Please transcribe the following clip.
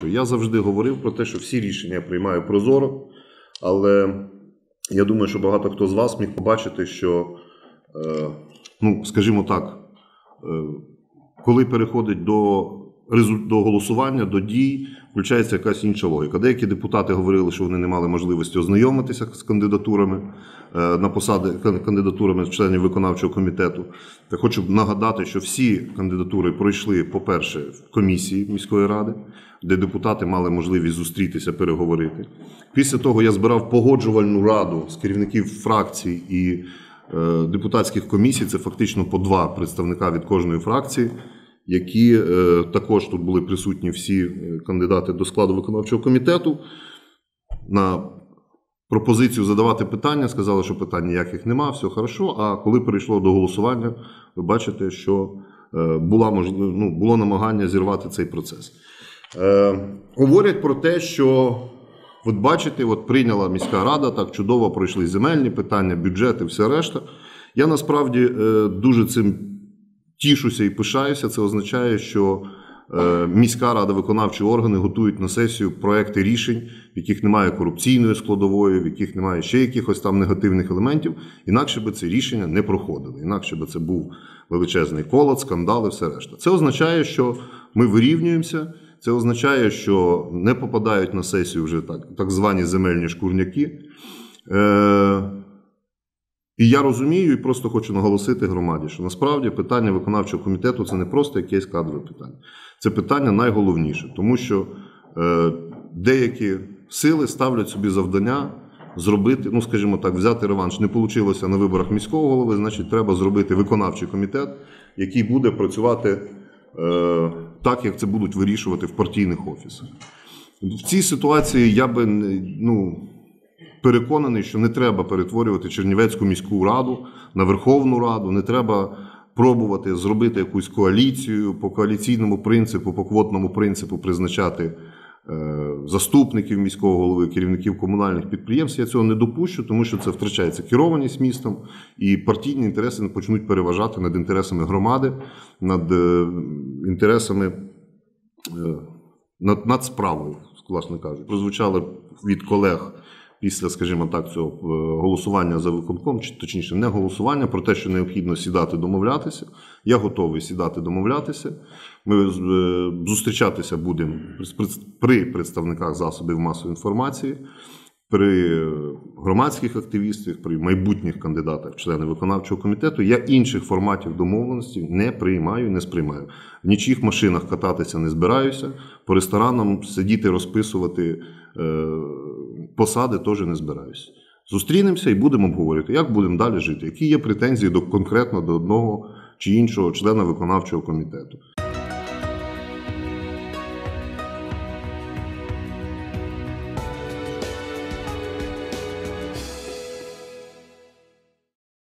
Тобто я завжди говорив про те, що всі рішення я приймаю прозоро, але я думаю, що багато хто з вас міг побачити, що, е, ну, скажімо так, е, коли переходить до до голосування, до дій включається якась інша логіка. Деякі депутати говорили, що вони не мали можливості ознайомитися з кандидатурами е, на посади кандидатурами членів виконавчого комітету. Та хочу нагадати, що всі кандидатури пройшли, по-перше, в комісії міської ради, де депутати мали можливість зустрітися, переговорити. Після того я збирав погоджувальну раду з керівників фракцій і е, депутатських комісій. Це фактично по два представника від кожної фракції які е, також тут були присутні всі е, кандидати до складу виконавчого комітету. На пропозицію задавати питання, сказали, що питань ніяких нема, все хорошо. А коли перейшло до голосування, ви бачите, що е, була ну, було намагання зірвати цей процес. Е, Говорять про те, що от бачите, от прийняла міська рада, так чудово пройшли земельні питання, бюджети, все решта. Я насправді е, дуже цим тішуся і пишаюся. Це означає, що е, міська рада виконавчі органи готують на сесію проекти рішень, в яких немає корупційної складової, в яких немає ще якихось там негативних елементів. Інакше би ці рішення не проходили. Інакше би це був величезний колод, скандал і все решта. Це означає, що ми вирівнюємося. Це означає, що не попадають на сесію вже так так звані земельні шкурняки. Е, і я розумію, і просто хочу наголосити громаді, що насправді питання виконавчого комітету це не просто якесь кадрове питання, це питання найголовніше, тому що е, деякі сили ставлять собі завдання зробити, ну скажімо так, взяти реванш. Не вийшло на виборах міського голови, значить, треба зробити виконавчий комітет, який буде працювати е, так, як це будуть вирішувати в партійних офісах. В цій ситуації я би ну переконаний, що не треба перетворювати Чернівецьку міську раду на Верховну Раду, не треба пробувати зробити якусь коаліцію по коаліційному принципу, по квотному принципу призначати. Е, заступників міського голови, керівників комунальних підприємств я цього не допущу, тому що це втрачається керованість містом, і партійні інтереси почнуть переважати над інтересами громади, над е, інтересами е, над, над справою, власне кажучи. Прозвучали від колег після, скажімо так, цього е, голосування за виконком, чи точніше, не голосування про те, що необхідно сідати домовлятися. Я готовий сідати домовлятися. Ми е, зустрічатися будемо при представниках засобів масової інформації. При громадських активістах, при майбутніх кандидатах, в члени виконавчого комітету, я інших форматів домовленості не приймаю і не сприймаю. В нічих машинах кататися не збираюся, по ресторанам сидіти, розписувати е, посади теж не збираюсь. Зустрінемося і будемо обговорювати, як будемо далі жити, які є претензії до конкретно до одного чи іншого члена виконавчого комітету.